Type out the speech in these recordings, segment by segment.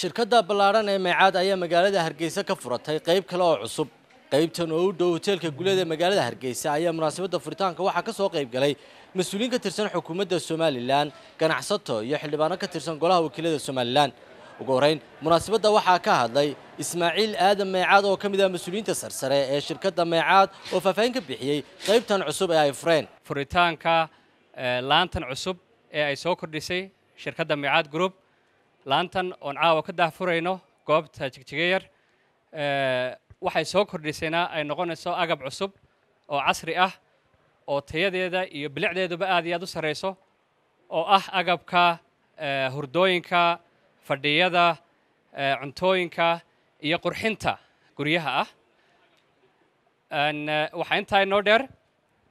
shirkadda ballaadhan ee meecaad ayaa magaalada hargeysa ka furatay qayb kale oo cusub qaybtan oo u dhow hoteelka guleed ee magaalada hargeysa ayaa munaasabadda furitaanka waxaa ka soo qayb galay mas-uuliyiin ka tirsan xukuumadda somalilan ganacsato iyo xildhibaano ka tirsan golaha wakiilada somalilan ugu horeyn munaasabadda waxaa ka hadlay ismaaciil aadan meecaad oo ka mid ah mas-uuliyiinta sarsare ee shirkadda meecaad oo faahfaahin ka bixiyey qaybtan cusub ee ay fureen furitaanka laantan cusub ee ay soo kordhisay shirkadda meecaad group laantan oon caawa ka daahfurayno goobta jigjigayar eh, waxay soo kordhisayna ay noqonayso agab cusub oo casri ah oo tayadeeda iyo bilicdeeduba aad iyo aad u sarrayso oo ah agabka eh, hurdooyinka fadhiyada eh, cuntooyinka iyo qurxinta guryaha ah waxaa intaa inoo dheer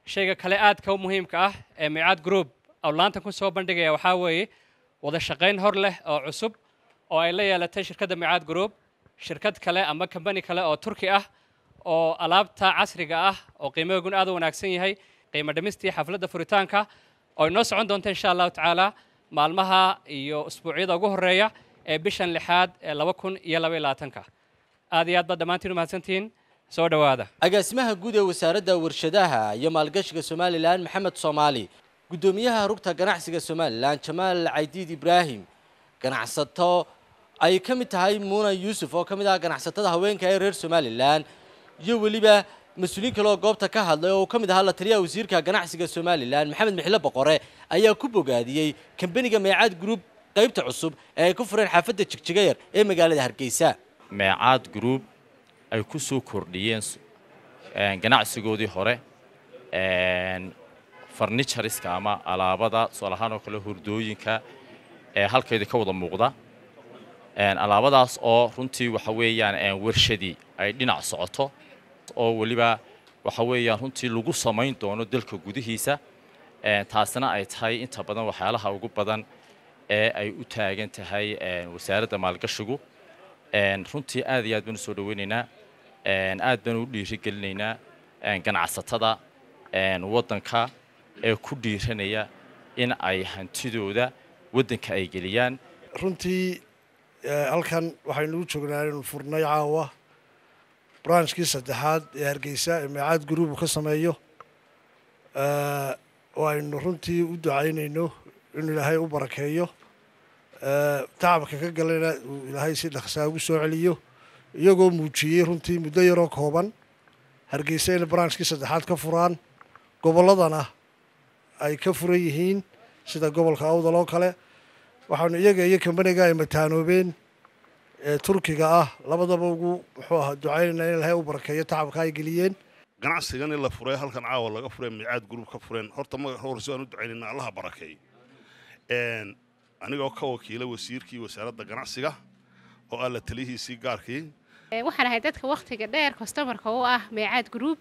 shayga kale aadka u muhiimka ah ee miicaad group aw laantan ku soo bandhigaya waxaa weeye wada shaqayn hor leh oo cusub oo ay la yeelatay shirkadda micaad group shirkad kale ama kambani kale oo turki ah oo alaabta casriga ah oo qiimahogun aad u wanaagsan yahay qiimo dhimistii xafladda furitaanka oo inoo socon doonta insha allahu tacaala maalmaha iyo usbuucyada ugu horeeya ee bishan lixaad ee laba kun iyo laba labaatanka aad iyo aad baad dhammaantiin umahadsantihiin soo dhawaada agaasimaha guud ee wasaaradda warshadaha iyo maalgashiga somalilan maxamed soomaali guddoomiyaha rugta ganacsiga somalilan jamaal caydiid ibraahim ganacsato ay ka mid tahay muuna yuusuf oo ka mid ah ganacsatada haweenka ee reer somalilan iyo weliba mas uuliin kale oo goobta ka hadlay oo uu ka mid ahaa la taliyaha wasiirka ganacsiga somalilan maxamed mixle boqore ayaa ku bogaadiyey kambaniga meecaad group qaybta cusub ee ay ku fureen xaafadda jigjigayer ee magaalada hargeysa meecaad group ay ku soo kordhiyeen eh, ganacsigoodii hore eh, farnicariska ama alaabada tusaale ahaan oo kale hurdooyinka ee halkayda ka wada muuqda alaabadaas oo runtii waxa weeyaan warshadii ay dhinac socoto oo weliba waxa weeyaan runtii lagu samayn doono dalka gudihiisa taasina ay tahay inta badan waxyaalaha ugu badan ee ay u taagan tahay wasaaradda maalgashigu runtii aad iyo aad baanu soo dhoweynaynaa aad baanu u dhiirigelinaynaa ganacsatada waddanka ee ku dhiiranaya in ay hantidooda waddanka ay geliyaan runtii halkan waxaynu joognaa inuu furnay caawa branchkii saddexaad ee hargeysa ee meecaad ka sameeyo oo aynu runtii u ducaynayno inuu ilaahay u barakeeyo tacabka ka galayna uu ilaahay si dhaqsaa ugu soo celiyo iyagoo muujiyey runtii muddo yaroo kooban hargeysa ina branchkii saddexaad ka furaan gobolladana ay ka furan yihiin sida gobolka awdal oo kale waxaanu iyaga iyo kambaniga ay mataanoobeen ee turkiga ah labadaba ugu muxuu ahaa ducaynayna in ilahay u barakeeyo tacabka ay geliyeen ganacsigan in la furay halkan caawa laga furee miicaad gurub ka fureen horta magac horse aan u ducaynayna allaha barakeeyo anigoo ka wakiila wasiirkii wasaaradda ganacsiga oo ah la taliyihiisii gaarkii waxaan ahay dadka wakhtiga dheer kostomarka u ah miicaad guruub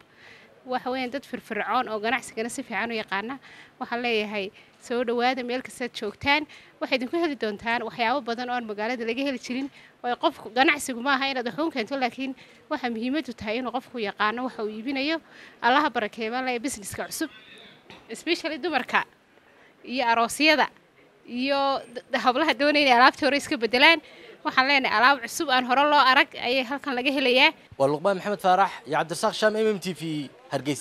waxaweyaan dad firfircoon oo ganacsigana si fiican u yaqaana waxaan leeyahay soo dhawaada meel kastaad joogtaan waxay idinku heli doontaan waxyaabo badan oon magaalada laga heli jirin oo qofku ganacsigu maaha inaad waxuun keento laakiin waxaa muhiimadu tahay inuu qofku yaqaano waxa uu iibinayo allaha barakeema lee businesska cusub especially dumarka iyo aroosyada iyo hablaha doonaya inay alaabta hore iska bedelaan waxaan leenahay alaab cusub aan hore loo arag ayay halkan laga helayaa waa luqmaan maxamed faarax iyo cabdirasaaq shaam m m t v Hergiz